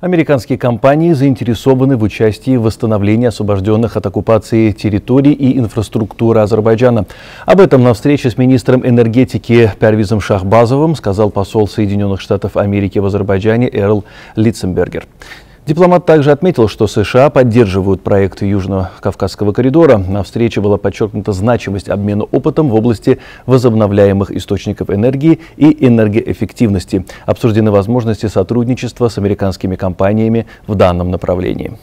Американские компании заинтересованы в участии в восстановлении освобожденных от оккупации территорий и инфраструктуры Азербайджана. Об этом на встрече с министром энергетики Первизом Шахбазовым сказал посол Соединенных Штатов Америки в Азербайджане Эрл Литценбергер. Дипломат также отметил, что США поддерживают проект Южно-Кавказского коридора. На встрече была подчеркнута значимость обмена опытом в области возобновляемых источников энергии и энергоэффективности. Обсуждены возможности сотрудничества с американскими компаниями в данном направлении.